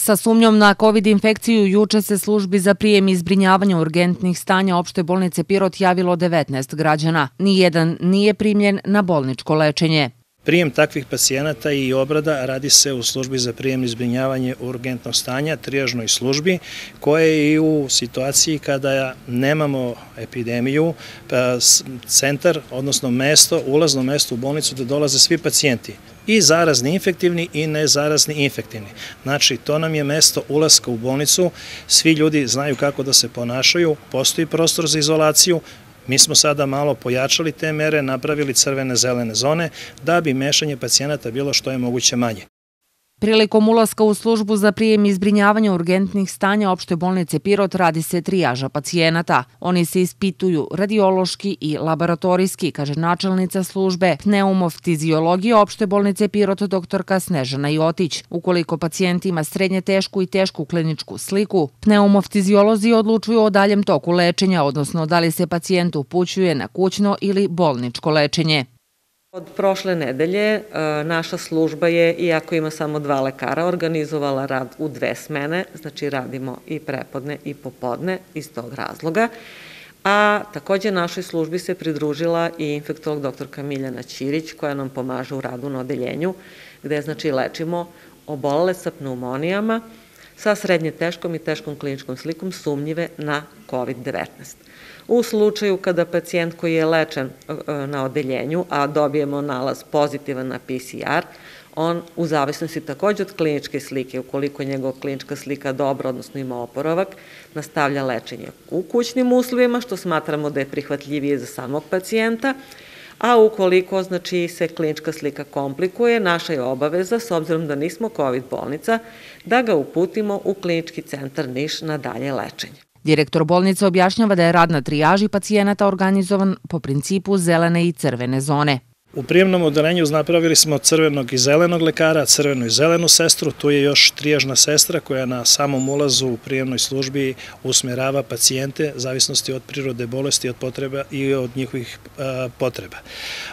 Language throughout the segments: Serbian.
Sa sumnjom na COVID infekciju juče se službi za prijem i zbrinjavanje urgentnih stanja opšte bolnice Pirot javilo 19 građana. Nijedan nije primljen na bolničko lečenje. Prijem takvih pacijenata i obrada radi se u službi za prijem i zbrinjavanje urgentnog stanja, trijažnoj službi, koje i u situaciji kada nemamo epidemiju, pa centar, odnosno mesto, ulazno mesto u bolnicu da dolaze svi pacijenti i zarazni infektivni i nezarazni infektivni. Znači, to nam je mesto ulaska u bolnicu, svi ljudi znaju kako da se ponašaju, postoji prostor za izolaciju, Mi smo sada malo pojačali te mere, napravili crvene zelene zone da bi mešanje pacijenata bilo što je moguće manje. Prilikom ulaska u službu za prijem i zbrinjavanje urgentnih stanja opšte bolnice Pirot radi se trijaža pacijenata. Oni se ispituju radiološki i laboratorijski, kaže načelnica službe pneumoftiziologije opšte bolnice Pirot doktorka Snežana Jotić. Ukoliko pacijent ima srednje tešku i tešku kliničku sliku, pneumoftiziolozi odlučuju o daljem toku lečenja, odnosno da li se pacijent upućuje na kućno ili bolničko lečenje. Od prošle nedelje e, naša služba je, iako ima samo dva lekara, organizovala rad u dve smene, znači radimo i prepodne i popodne iz tog razloga. A takođe našoj službi se pridružila i infektolog dr. Miljana Ćirić koja nam pomaže u radu na odeljenju gde znači lečimo obolele sa pneumonijama, sa srednje teškom i teškom kliničkom slikom sumnjive na COVID-19. U slučaju kada pacijent koji je lečen e, e, na odeljenju, a dobijemo nalaz pozitivan na PCR, on u zavisnosti takođe od kliničke slike, ukoliko je njegova klinička slika dobra, odnosno ima oporavak, nastavlja lečenje u kućnim uslovima, što smatramo da je prihvatljivije za samog pacijenta, a ukoliko znači, se klinička slika komplikuje, naša je obaveza, s obzirom da nismo COVID bolnica, da ga uputimo u klinički centar Niš na dalje lečenje. Direktor bolnice objašnjava da je rad na trijaži pacijenata organizovan po principu zelene i crvene zone. U prijemnom odelenju napravili smo crvenog i zelenog lekara, crvenu i zelenu sestru, tu je još trijažna sestra koja na samom ulazu u prijemnoj službi usmerava pacijente zavisnosti od prirode bolesti od potreba i od njihovih e, potreba.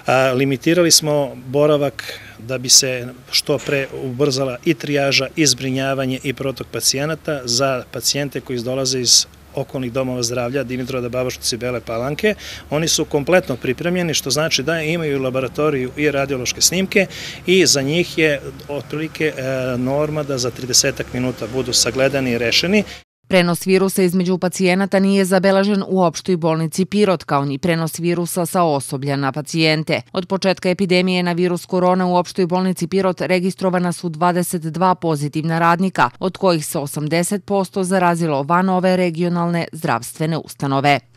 A, e, limitirali smo boravak da bi se što pre ubrzala i trijaža, i zbrinjavanje i protok pacijenata za pacijente koji dolaze iz okolnih domova zdravlja Dimitrova Babašnice i Bele Palanke. Oni su kompletno pripremljeni, što znači da imaju laboratoriju i radiološke snimke i za njih je otprilike e, norma da za 30 minuta budu sagledani i rešeni. Prenos virusa između pacijenata nije zabelažen u opštoj bolnici Pirot, kao ni prenos virusa sa osoblja na pacijente. Od početka epidemije na virus korona u opštoj bolnici Pirot registrovana su 22 pozitivna radnika, od kojih se 80% zarazilo van ove regionalne zdravstvene ustanove.